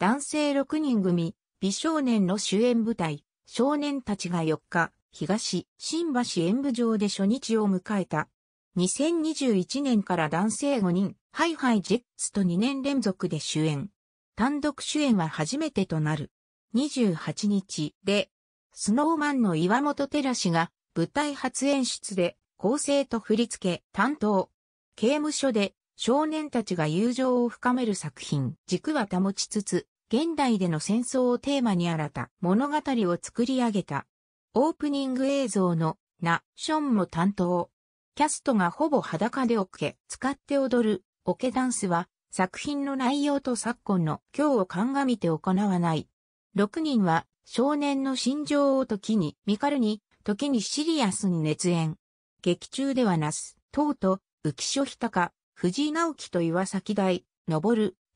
男性6人組、美少年の主演舞台、少年たちが4日、東、新橋演舞場で初日を迎えた。2021年から男性5人、ハイハイジェッツと2年連続で主演。単独主演は初めてとなる。28日で、スノーマンの岩本照氏が舞台初演出で構成と振り付け担当。刑務所で少年たちが友情を深める作品、軸は保ちつつ、現代での戦争をテーマに新た物語を作り上げた。オープニング映像のナションも担当。キャストがほぼ裸でオケ、使って踊る、オケダンスは、作品の内容と昨今の今日を鑑みて行わない。6人は、少年の心情を時にミカルに、時にシリアスに熱演。劇中ではなす、とうと、浮所ひたか、藤井直樹と岩崎大、昇、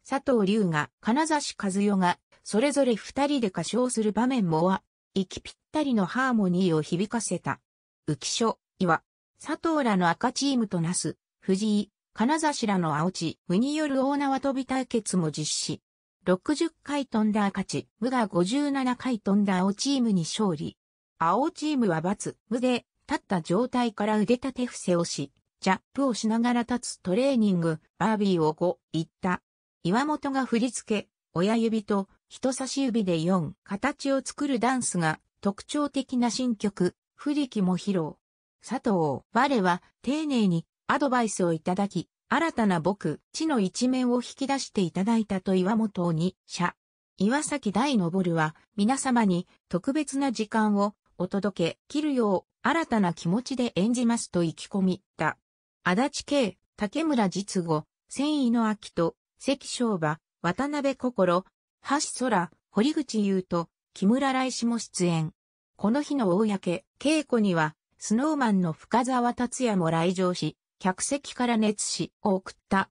佐藤龍が、金指和代が、それぞれ二人で歌唱する場面もは、息ぴったりのハーモニーを響かせた。浮所、岩、佐藤らの赤チームとなす、藤井、金指らの青地、無による大縄跳び対決も実施。60回飛んだ赤地、無が57回飛んだ青チームに勝利。青チームは×、無で、立った状態から腕立て伏せをし、ジャップをしながら立つトレーニング、バービーを5、言った。岩本が振り付け、親指と人差し指で4、形を作るダンスが特徴的な新曲、り木も披露。佐藤、我は丁寧にアドバイスをいただき、新たな僕、地の一面を引き出していただいたと岩本に、謝。岩崎大昇は皆様に特別な時間をお届け、切るよう新たな気持ちで演じますと意気込みた。足立慶、竹村実後、繊維の秋と、関昌馬、渡辺心、橋空、堀口優と、木村来志も出演。この日の公、稽古には、スノーマンの深沢達也も来場し、客席から熱しを送った。